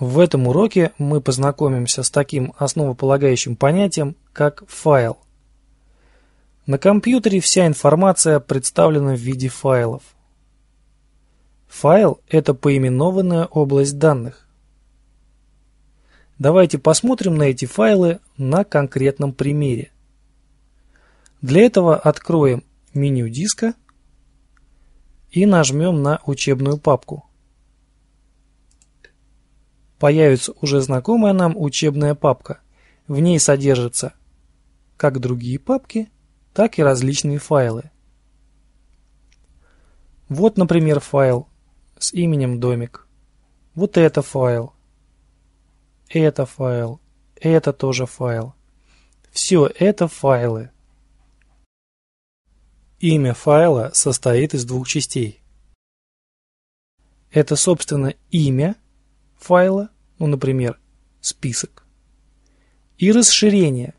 В этом уроке мы познакомимся с таким основополагающим понятием, как файл. На компьютере вся информация представлена в виде файлов. Файл – это поименованная область данных. Давайте посмотрим на эти файлы на конкретном примере. Для этого откроем меню диска и нажмем на учебную папку появится уже знакомая нам учебная папка. В ней содержатся как другие папки, так и различные файлы. Вот, например, файл с именем домик. Вот это файл. Это файл. Это тоже файл. Все это файлы. Имя файла состоит из двух частей. Это, собственно, имя – файла, ну, например, список, и расширение.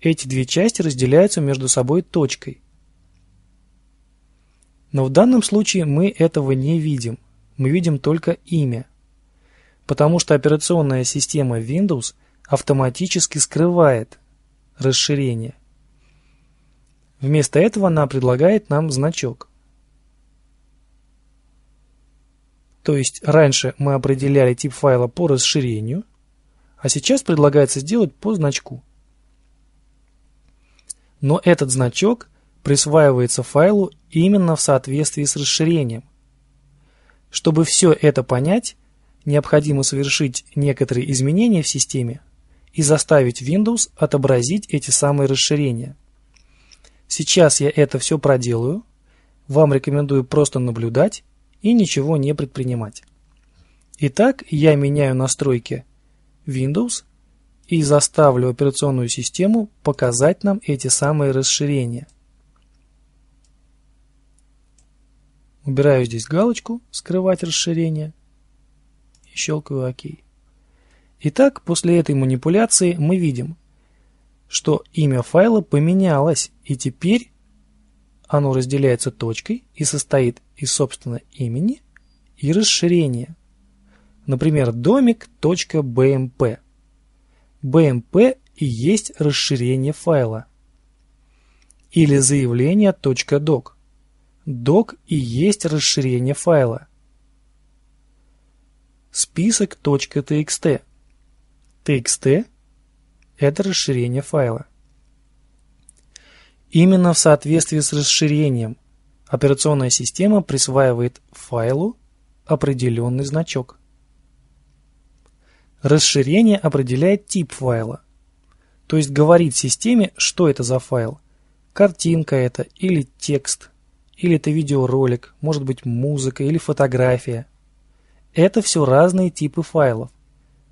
Эти две части разделяются между собой точкой. Но в данном случае мы этого не видим, мы видим только имя, потому что операционная система Windows автоматически скрывает расширение. Вместо этого она предлагает нам значок – То есть раньше мы определяли тип файла по расширению, а сейчас предлагается сделать по значку. Но этот значок присваивается файлу именно в соответствии с расширением. Чтобы все это понять, необходимо совершить некоторые изменения в системе и заставить Windows отобразить эти самые расширения. Сейчас я это все проделаю. Вам рекомендую просто наблюдать и ничего не предпринимать. Итак, я меняю настройки Windows и заставлю операционную систему показать нам эти самые расширения. Убираю здесь галочку «Скрывать расширение» и щелкаю «Ок». Итак, после этой манипуляции мы видим, что имя файла поменялось и теперь оно разделяется точкой и состоит из собственно имени и расширения. Например, домик .bmp. bmp и есть расширение файла. Или заявление .doc. doc и есть расширение файла. Список .txt. txt – это расширение файла. Именно в соответствии с расширением операционная система присваивает файлу определенный значок. Расширение определяет тип файла, то есть говорит системе, что это за файл. Картинка это или текст, или это видеоролик, может быть музыка или фотография. Это все разные типы файлов,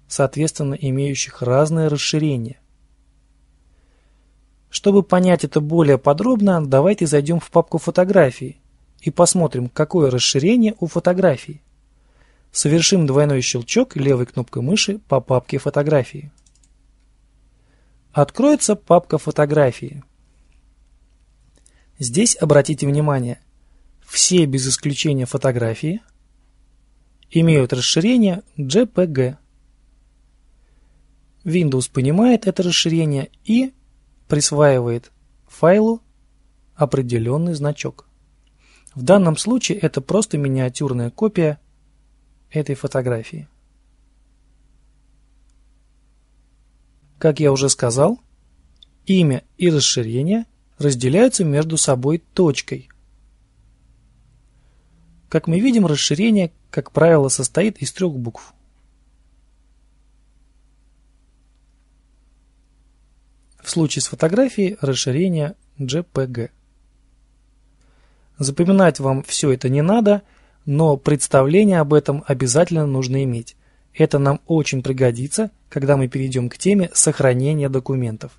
соответственно имеющих разное расширение. Чтобы понять это более подробно, давайте зайдем в папку фотографии и посмотрим, какое расширение у фотографий. Совершим двойной щелчок левой кнопкой мыши по папке фотографии. Откроется папка фотографии. Здесь обратите внимание, все без исключения фотографии имеют расширение JPG. Windows понимает это расширение и присваивает файлу определенный значок. В данном случае это просто миниатюрная копия этой фотографии. Как я уже сказал, имя и расширение разделяются между собой точкой. Как мы видим, расширение, как правило, состоит из трех букв – В случае с фотографией расширение JPG. Запоминать вам все это не надо, но представление об этом обязательно нужно иметь. Это нам очень пригодится, когда мы перейдем к теме сохранения документов.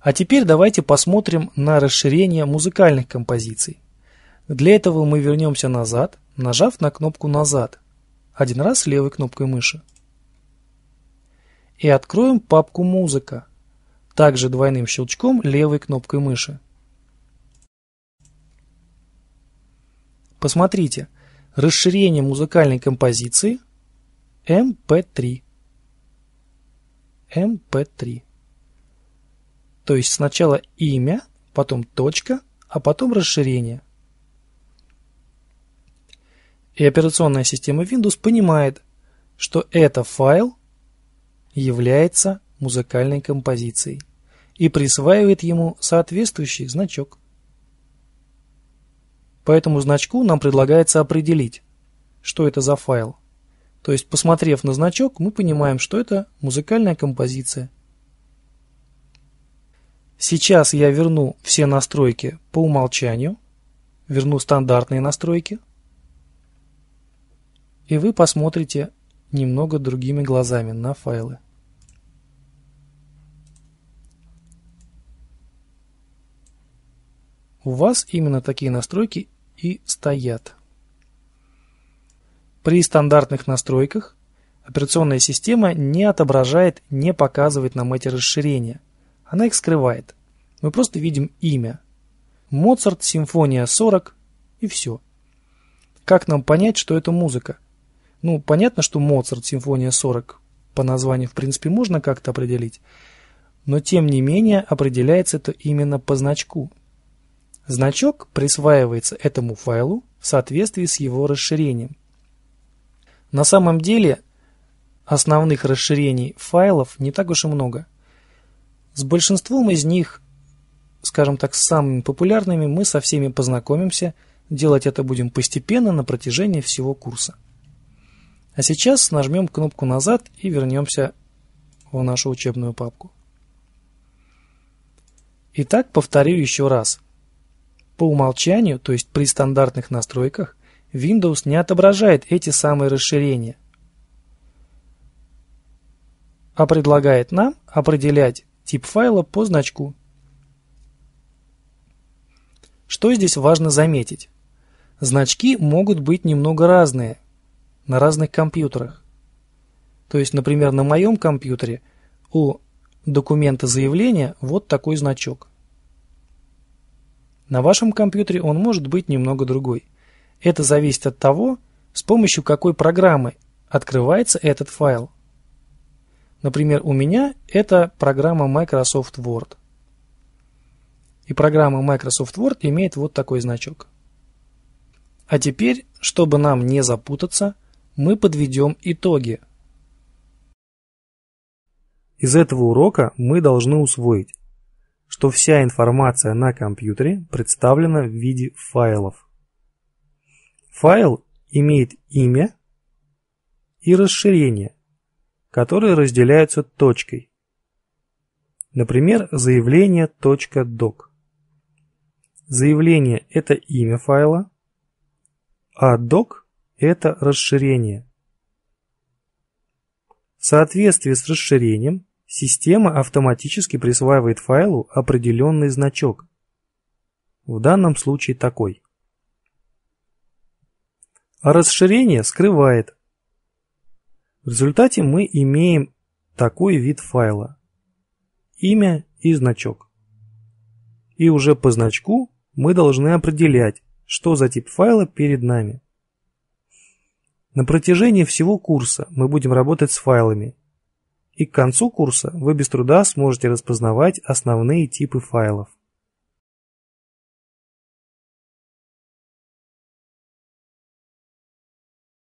А теперь давайте посмотрим на расширение музыкальных композиций. Для этого мы вернемся назад, нажав на кнопку «Назад» один раз левой кнопкой мыши и откроем папку «Музыка», также двойным щелчком левой кнопкой мыши. Посмотрите, расширение музыкальной композиции MP3. MP3. То есть сначала имя, потом точка, а потом расширение. И операционная система Windows понимает, что это файл является музыкальной композицией и присваивает ему соответствующий значок. По этому значку нам предлагается определить, что это за файл. То есть, посмотрев на значок, мы понимаем, что это музыкальная композиция. Сейчас я верну все настройки по умолчанию, верну стандартные настройки, и вы посмотрите немного другими глазами на файлы. У вас именно такие настройки и стоят. При стандартных настройках операционная система не отображает, не показывает нам эти расширения. Она их скрывает. Мы просто видим имя. Моцарт, симфония 40 и все. Как нам понять, что это музыка? Ну, понятно, что Моцарт, симфония 40, по названию в принципе можно как-то определить, но тем не менее определяется это именно по значку. Значок присваивается этому файлу в соответствии с его расширением. На самом деле основных расширений файлов не так уж и много. С большинством из них, скажем так, с самыми популярными мы со всеми познакомимся, делать это будем постепенно на протяжении всего курса. А сейчас нажмем кнопку «Назад» и вернемся в нашу учебную папку. Итак, повторю еще раз. По умолчанию, то есть при стандартных настройках, Windows не отображает эти самые расширения, а предлагает нам определять тип файла по значку. Что здесь важно заметить? Значки могут быть немного разные – на разных компьютерах. То есть, например, на моем компьютере у документа заявления вот такой значок. На вашем компьютере он может быть немного другой. Это зависит от того, с помощью какой программы открывается этот файл. Например, у меня это программа Microsoft Word. И программа Microsoft Word имеет вот такой значок. А теперь, чтобы нам не запутаться – мы подведем итоги. Из этого урока мы должны усвоить, что вся информация на компьютере представлена в виде файлов. Файл имеет имя и расширение, которые разделяются точкой. Например, заявление .doc. Заявление – это имя файла, а doc это расширение. В соответствии с расширением система автоматически присваивает файлу определенный значок. В данном случае такой. А расширение скрывает. В результате мы имеем такой вид файла. Имя и значок. И уже по значку мы должны определять, что за тип файла перед нами. На протяжении всего курса мы будем работать с файлами. И к концу курса вы без труда сможете распознавать основные типы файлов.